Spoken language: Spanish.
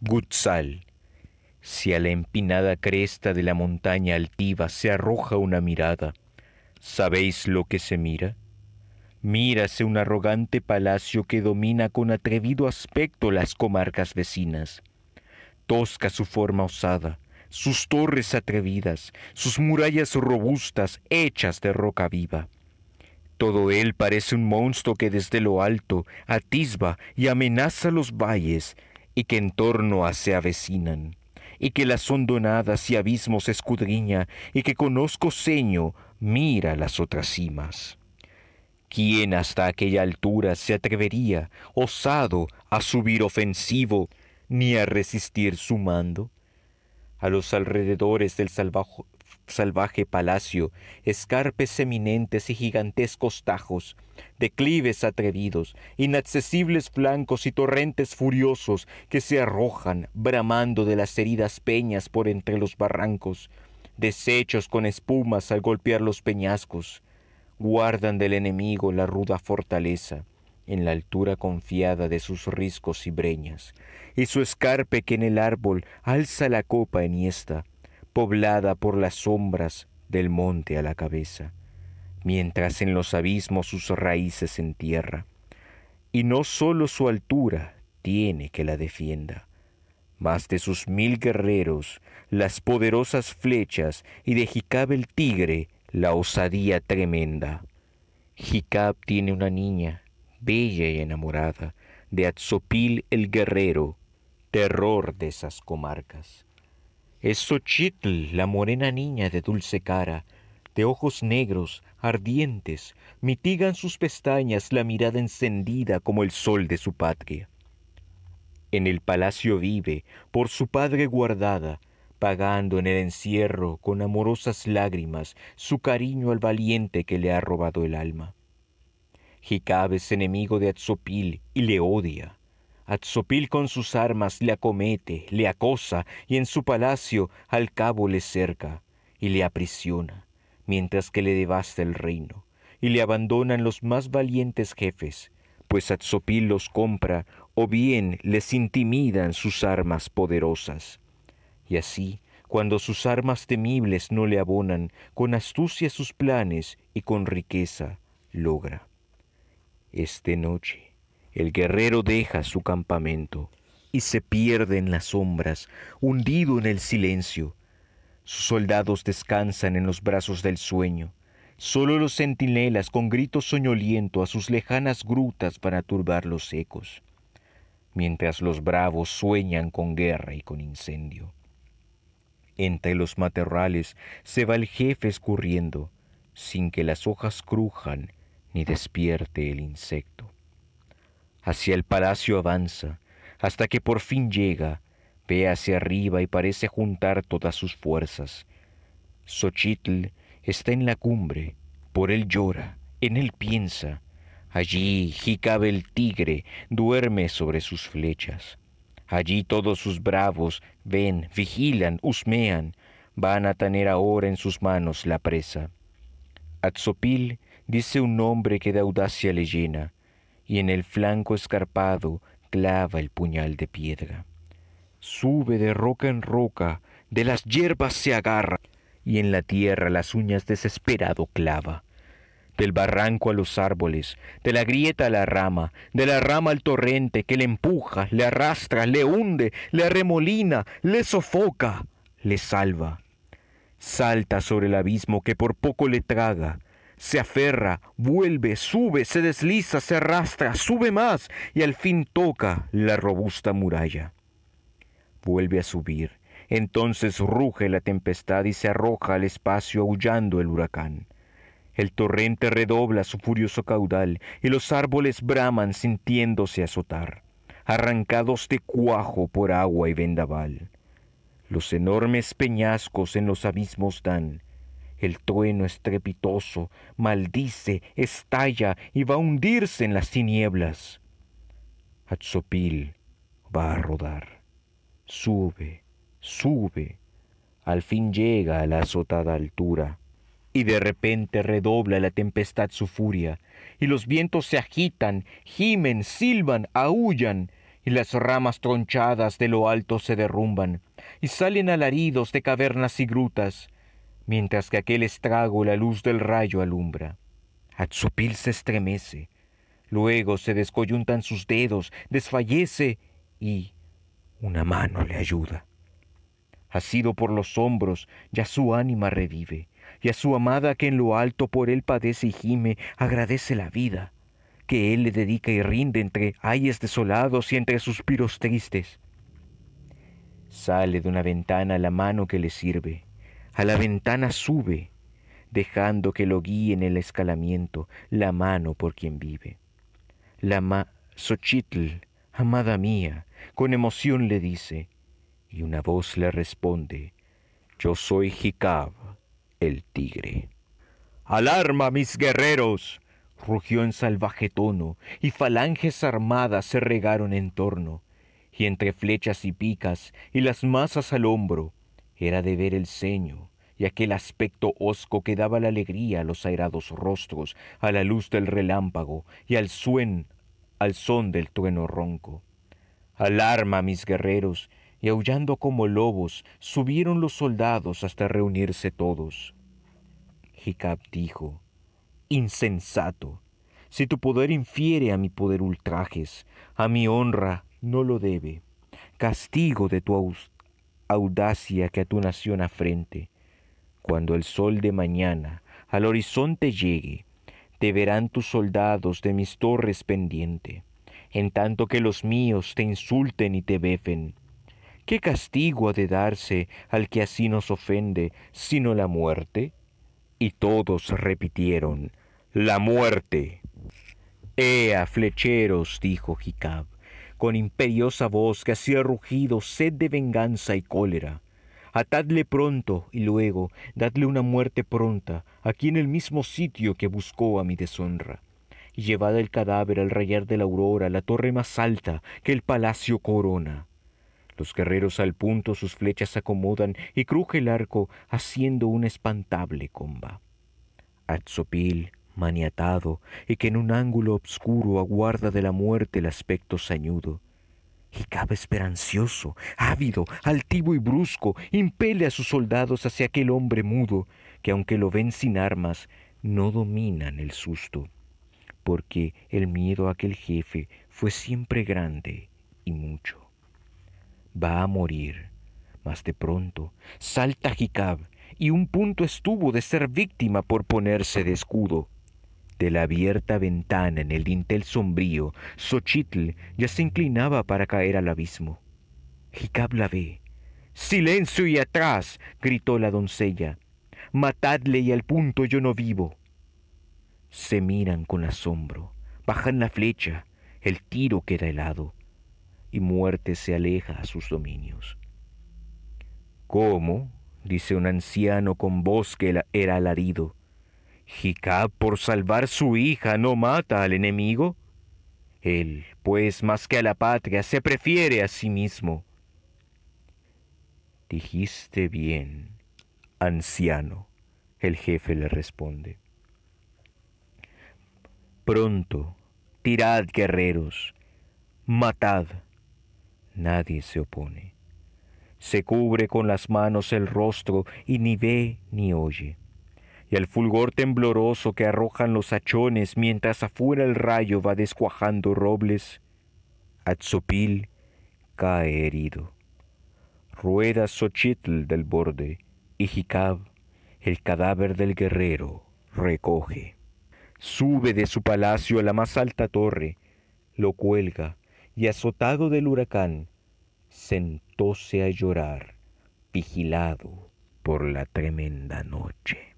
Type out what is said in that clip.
Gutsal, Si a la empinada cresta de la montaña altiva se arroja una mirada, ¿sabéis lo que se mira? Mírase un arrogante palacio que domina con atrevido aspecto las comarcas vecinas. Tosca su forma osada, sus torres atrevidas, sus murallas robustas hechas de roca viva. Todo él parece un monstruo que desde lo alto atisba y amenaza los valles, y que en torno a se avecinan, y que las hondonadas y abismos escudriña, y que conozco ceño, mira las otras cimas. ¿Quién hasta aquella altura se atrevería, osado, a subir ofensivo, ni a resistir su mando? A los alrededores del salvaje salvaje palacio, escarpes eminentes y gigantescos tajos, declives atrevidos, inaccesibles flancos y torrentes furiosos que se arrojan bramando de las heridas peñas por entre los barrancos, deshechos con espumas al golpear los peñascos, guardan del enemigo la ruda fortaleza en la altura confiada de sus riscos y breñas, y su escarpe que en el árbol alza la copa enhiesta, poblada por las sombras del monte a la cabeza, mientras en los abismos sus raíces entierra. Y no sólo su altura tiene que la defienda, Más de sus mil guerreros, las poderosas flechas y de Jicab el tigre, la osadía tremenda. Jicab tiene una niña, bella y enamorada, de Atzopil el guerrero, terror de esas comarcas. Es Xochitl, la morena niña de dulce cara, de ojos negros, ardientes, mitigan sus pestañas la mirada encendida como el sol de su patria. En el palacio vive, por su padre guardada, pagando en el encierro con amorosas lágrimas su cariño al valiente que le ha robado el alma. Jicabe es enemigo de Atzopil y le odia. Atzopil con sus armas le acomete, le acosa, y en su palacio al cabo le cerca, y le aprisiona, mientras que le devasta el reino, y le abandonan los más valientes jefes, pues Atzopil los compra, o bien les intimidan sus armas poderosas. Y así, cuando sus armas temibles no le abonan, con astucia sus planes y con riqueza logra. Este noche el guerrero deja su campamento y se pierde en las sombras, hundido en el silencio. Sus soldados descansan en los brazos del sueño. Solo los centinelas con gritos soñoliento a sus lejanas grutas para turbar los ecos, mientras los bravos sueñan con guerra y con incendio. Entre los matorrales se va el jefe escurriendo, sin que las hojas crujan ni despierte el insecto. Hacia el palacio avanza, hasta que por fin llega, ve hacia arriba y parece juntar todas sus fuerzas. Xochitl está en la cumbre, por él llora, en él piensa. Allí jicabe el tigre, duerme sobre sus flechas. Allí todos sus bravos ven, vigilan, husmean, van a tener ahora en sus manos la presa. Atzopil dice un nombre que de audacia le llena, y en el flanco escarpado clava el puñal de piedra. Sube de roca en roca, de las hierbas se agarra, y en la tierra las uñas desesperado clava. Del barranco a los árboles, de la grieta a la rama, de la rama al torrente que le empuja, le arrastra, le hunde, le arremolina, le sofoca, le salva. Salta sobre el abismo que por poco le traga, se aferra, vuelve, sube, se desliza, se arrastra, sube más y al fin toca la robusta muralla. Vuelve a subir. Entonces ruge la tempestad y se arroja al espacio aullando el huracán. El torrente redobla su furioso caudal y los árboles braman sintiéndose azotar, arrancados de cuajo por agua y vendaval. Los enormes peñascos en los abismos dan, el trueno estrepitoso maldice, estalla y va a hundirse en las tinieblas. Atzopil va a rodar. Sube, sube. Al fin llega a la azotada altura. Y de repente redobla la tempestad su furia, y los vientos se agitan, gimen, silban, aullan, y las ramas tronchadas de lo alto se derrumban, y salen alaridos de cavernas y grutas, mientras que aquel estrago la luz del rayo alumbra. Atsupil se estremece, luego se descoyuntan sus dedos, desfallece y una mano le ayuda. Asido por los hombros, ya su ánima revive, y a su amada que en lo alto por él padece y gime, agradece la vida, que él le dedica y rinde entre ayes desolados y entre suspiros tristes. Sale de una ventana la mano que le sirve, a la ventana sube, dejando que lo guíe en el escalamiento la mano por quien vive. La ma Xochitl, amada mía, con emoción le dice, y una voz le responde, yo soy Jicab, el tigre. ¡Alarma, mis guerreros! rugió en salvaje tono, y falanges armadas se regaron en torno, y entre flechas y picas y las masas al hombro, era de ver el ceño y aquel aspecto hosco que daba la alegría a los airados rostros, a la luz del relámpago y al suen, al son del trueno ronco. Alarma, mis guerreros, y aullando como lobos, subieron los soldados hasta reunirse todos. Hicab dijo, Insensato, si tu poder infiere a mi poder ultrajes, a mi honra no lo debe. Castigo de tu audacia que a tu nación afrente. Cuando el sol de mañana al horizonte llegue, te verán tus soldados de mis torres pendiente, en tanto que los míos te insulten y te befen. ¿Qué castigo ha de darse al que así nos ofende, sino la muerte? Y todos repitieron, la muerte. Ea, flecheros, dijo Jicab, con imperiosa voz que hacía rugido, sed de venganza y cólera. Atadle pronto y luego dadle una muerte pronta, aquí en el mismo sitio que buscó a mi deshonra. Y llevad el cadáver al rayar de la aurora, la torre más alta que el palacio corona. Los guerreros al punto sus flechas acomodan y cruje el arco, haciendo una espantable comba. Atzopil, maniatado y que en un ángulo obscuro aguarda de la muerte el aspecto sañudo. Y esperancioso, ávido, altivo y brusco, impele a sus soldados hacia aquel hombre mudo, que aunque lo ven sin armas, no dominan el susto, porque el miedo a aquel jefe fue siempre grande y mucho. Va a morir, mas de pronto salta Jicab, y un punto estuvo de ser víctima por ponerse de escudo. De la abierta ventana en el dintel sombrío, Xochitl ya se inclinaba para caer al abismo. Jicab la ve. ¡Silencio y atrás! gritó la doncella. Matadle y al punto yo no vivo. Se miran con asombro, bajan la flecha, el tiro queda helado, y muerte se aleja a sus dominios. ¿Cómo? dice un anciano con voz que era alarido. Jicab por salvar su hija no mata al enemigo. Él, pues, más que a la patria, se prefiere a sí mismo. Dijiste bien, anciano, el jefe le responde. Pronto, tirad, guerreros, matad. Nadie se opone. Se cubre con las manos el rostro y ni ve ni oye y al fulgor tembloroso que arrojan los hachones mientras afuera el rayo va descuajando robles. Atsopil cae herido. Rueda Xochitl del borde y Jicab, el cadáver del guerrero, recoge. Sube de su palacio a la más alta torre, lo cuelga y azotado del huracán, sentóse a llorar, vigilado por la tremenda noche.